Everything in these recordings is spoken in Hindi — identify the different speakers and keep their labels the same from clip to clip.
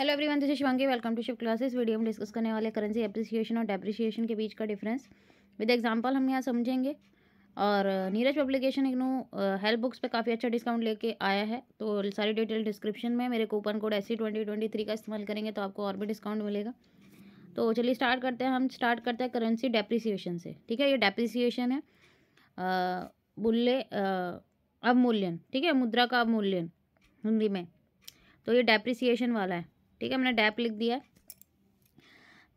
Speaker 1: hello everyone this Shivangi welcome to Shiv classes video में डिस्कस करने वाले करेंसी अप्रिसिएशन और डेप्रिसिएशन के बीच का डिफरेंस विद एग्जांपल हम यहाँ समझेंगे और Neeraj publication IGNOU help books पे काफ़ी अच्छा डिस्काउंट लेके आया है तो सारी डिटेल डिस्क्रिप्शन में मेरे कूपन कोड एस का इस्तेमाल करेंगे तो आपको और भी डिस्काउंट मिलेगा तो चलिए स्टार्ट करते हैं हम स्टार्ट करते हैं करेंसी डेप्रिसिएशन से ठीक है ये डेप्रिसिएशन है मूल्य अवमूल्यन ठीक है मुद्रा का अवमूल्यन हिंदी में तो ये डेप्रिसिएशन वाला है ठीक है मैंने डैप लिख दिया है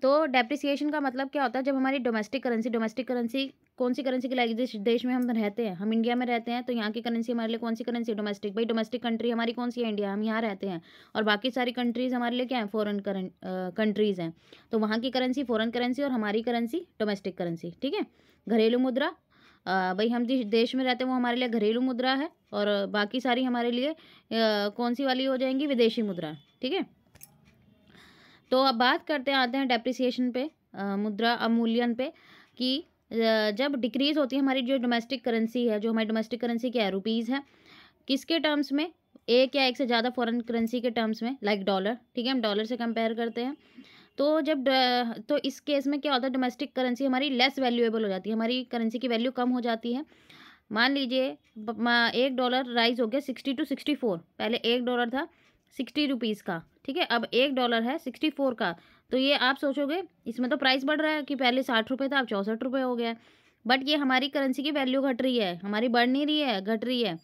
Speaker 1: तो डेप्रिसिएशन का मतलब क्या होता है जब हमारी डोमेस्टिक करेंसी डोमेस्टिक करेंसी कौन सी करेंसी की लाइक जिस देश में हम रहते हैं हम इंडिया में रहते हैं तो यहाँ की करेंसी हमारे लिए कौन सी करेंसी डोमेस्टिक भाई डोमेस्टिक कंट्री हमारी कौन सी है इंडिया हम यहाँ रहते हैं और बाकी सारी कंट्रीज़ हमारे लिए क्या है फॉरन कंट्रीज़ हैं तो वहाँ की करेंसी फॉरन करेंसी और हमारी करेंसी डोमेस्टिक करेंसी ठीक है घरेलू मुद्रा भाई हम जिस देश में रहते हैं वो हमारे लिए घरेलू मुद्रा है और बाकी सारी हमारे लिए कौन सी वाली हो जाएंगी विदेशी मुद्रा ठीक है तो अब बात करते हैं आते हैं डेप्रिसिएशन पे मुद्रा अमूल्यन पे कि जब डिक्रीज़ होती है हमारी जो डोमेस्टिक करेंसी है जो हमारी डोमेस्टिक करेंसी क्या है रुपीज़ है किसके टर्म्स में एक या एक से ज़्यादा फॉरेन करेंसी के टर्म्स में लाइक डॉलर ठीक है हम डॉलर से कंपेयर करते हैं तो जब तो इस केस में क्या होता है डोमेस्टिक करेंसी हमारी लेस वैल्यूएबल हो जाती है हमारी करेंसी की वैल्यू कम हो जाती है मान लीजिए एक डॉलर राइज हो गया सिक्सटी टू सिक्सटी फोर पहले एक डॉलर था सिक्सटी रुपीज़ का ठीक है अब एक डॉलर है सिक्सटी फोर का तो ये आप सोचोगे इसमें तो प्राइस बढ़ रहा है कि पहले साठ रुपये था अब चौंसठ रुपये हो गया है बट ये हमारी करेंसी की वैल्यू घट रही है हमारी बढ़ नहीं रही है घट रही है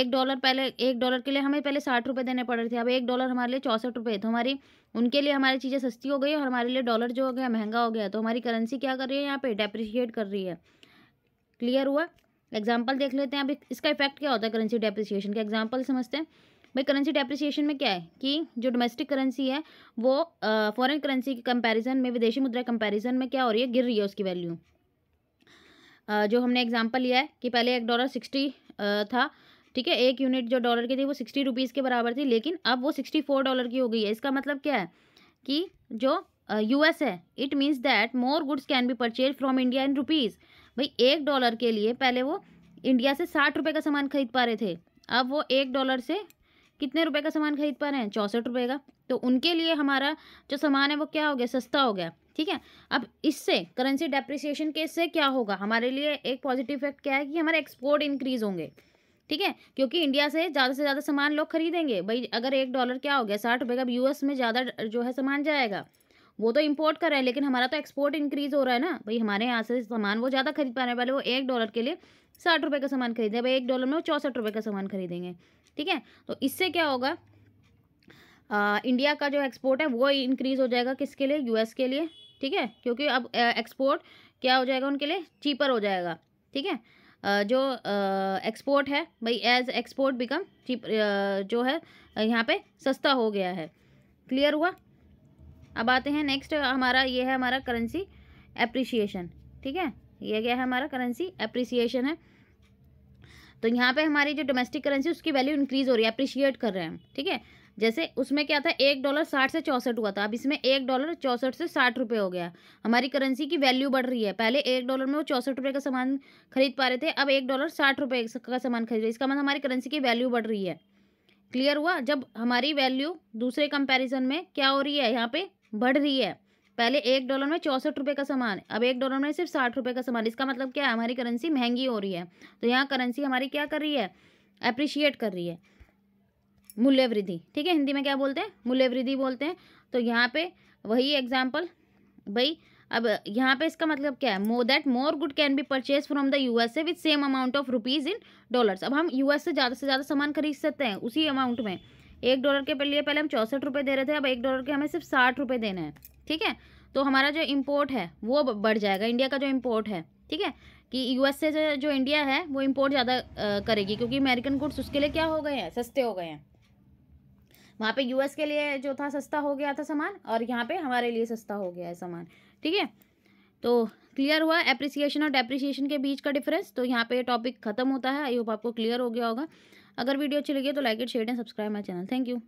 Speaker 1: एक डॉलर पहले एक डॉलर के लिए हमें पहले साठ रुपये देने पड़ रहे थे अब एक डॉलर हमारे लिए चौंसठ रुपये तो हमारी उनके लिए हमारी चीज़ें सस्ती हो गई और हमारे लिए डॉलर जो हो गया महंगा हो गया तो हमारी करेंसी क्या कर रही है यहाँ पे डेप्रिशिएट कर रही है क्लियर हुआ एग्जाम्पल देख लेते हैं अब इसका इफेक्ट क्या होता है करेंसी डेप्रिसिएशन का एग्जाम्पल समझते हैं भाई करेंसी डेप्रिसिएशन में क्या है कि जो डोमेस्टिक करेंसी है वो फॉरेन करेंसी के कंपैरिजन में विदेशी मुद्रा कंपैरिजन में क्या हो रही है गिर रही है उसकी वैल्यू जो हमने एग्जांपल लिया है कि पहले एक डॉलर सिक्सटी था ठीक है एक यूनिट जो डॉलर की थी वो सिक्सटी रुपीज़ के बराबर थी लेकिन अब वो सिक्सटी फोर डॉलर की हो गई है इसका मतलब क्या है कि जो यू एस है it means that more goods can be purchase from India in rupees भाई एक डॉलर के लिए पहले वो इंडिया से साठ रुपये का सामान खरीद पा रहे थे अब वो एक डॉलर से कितने रुपए का सामान खरीद पा रहे हैं चौंसठ रुपये का तो उनके लिए हमारा जो सामान है वो क्या हो गया सस्ता हो गया ठीक है अब इससे करेंसी डेप्रिसिएशन के इससे क्या होगा हमारे लिए एक पॉजिटिव इफेक्ट क्या है कि हमारे एक्सपोर्ट इंक्रीज होंगे ठीक है क्योंकि इंडिया से ज़्यादा से ज़्यादा सामान लोग खरीदेंगे भाई अगर एक डॉलर क्या हो गया साठ रुपये का एस में ज़्यादा जो है सामान जाएगा वो तो इम्पोर्ट कर रहे हैं लेकिन हमारा तो एक्सपोर्ट इंक्रीज़ हो रहा है ना भाई हमारे यहाँ से सामान वो ज़्यादा खरीद पा रहे हैं पहले वो एक डॉलर के लिए साठ रुपये का सामान खरीदे भाई एक डॉलर में वो चौंसठ रुपये का सामान खरीदेंगे ठीक है तो इससे क्या होगा आ, इंडिया का जो एक्सपोर्ट है वो इंक्रीज़ हो जाएगा किसके लिए यूएस के लिए ठीक है क्योंकि अब एक्सपोर्ट क्या हो जाएगा उनके लिए चीपर हो जाएगा ठीक है जो एक्सपोर्ट है भाई एज एक्सपोर्ट बिकम चीप जो है यहाँ पे सस्ता हो गया है क्लियर हुआ अब आते हैं नेक्स्ट हमारा ये है हमारा करेंसी एप्रिसिएशन ठीक है ये क्या है हमारा करेंसी अप्रिसिएशन है तो यहाँ पे हमारी जो डोमेस्टिक करेंसी उसकी वैल्यू इंक्रीज हो रही है अप्रिशिएट कर रहे हैं हम ठीक है जैसे उसमें क्या था एक डॉलर साठ से चौंसठ हुआ था अब इसमें एक डॉलर चौंसठ से साठ रुपये हो गया हमारी करेंसी की वैल्यू बढ़ रही है पहले एक डॉलर में वो चौंसठ रुपये का सामान खरीद पा रहे थे अब एक डॉलर साठ रुपये का सामान खरीद रहे इसका मतलब हमारी करेंसी की वैल्यू बढ़ रही है क्लियर हुआ जब हमारी वैल्यू दूसरे कंपेरिजन में क्या हो रही है यहाँ पर बढ़ रही है पहले एक डॉलर में चौंसठ रुपये का सामान अब एक डॉलर में सिर्फ साठ रुपये का सामान इसका मतलब क्या है हमारी करेंसी महंगी हो रही है तो यहाँ करेंसी हमारी क्या कर रही है अप्रिशिएट कर रही है मूल्य वृद्धि ठीक है हिंदी में क्या बोलते हैं मूल्य वृद्धि बोलते हैं तो यहाँ पे वही एग्जाम्पल भाई अब यहाँ पे इसका मतलब क्या है more that more good can be purchase from the U A with same amount of rupees in dollars अब हम यूएस से ज़्यादा से ज़्यादा सामान खरीद सकते हैं उसी अमाउंट में एक डॉलर के लिए पहले हम चौंसठ रुपये दे रहे थे अब एक डॉलर के हमें सिर्फ साठ रुपये देने हैं ठीक है तो हमारा जो इम्पोर्ट है वो बढ़ जाएगा इंडिया का जो इम्पोर्ट है ठीक है कि यू से जो, जो इंडिया है वो इम्पोर्ट ज़्यादा करेगी क्योंकि अमेरिकन गुड्स उसके लिए क्या हो गए हैं सस्ते हो गए हैं वहाँ पे यूएस के लिए जो था सस्ता हो गया था सामान और यहाँ पे हमारे लिए सस्ता हो गया है सामान ठीक है तो क्लियर हुआ एप्रिसिएशन और डेप्रिसिएशन के बीच का डिफरेंस तो यहाँ पे ये टॉपिक खत्म होता है आई होप आपको क्लियर हो गया होगा अगर वीडियो अच्छी लगी तो like and share and subscribe my channel thank you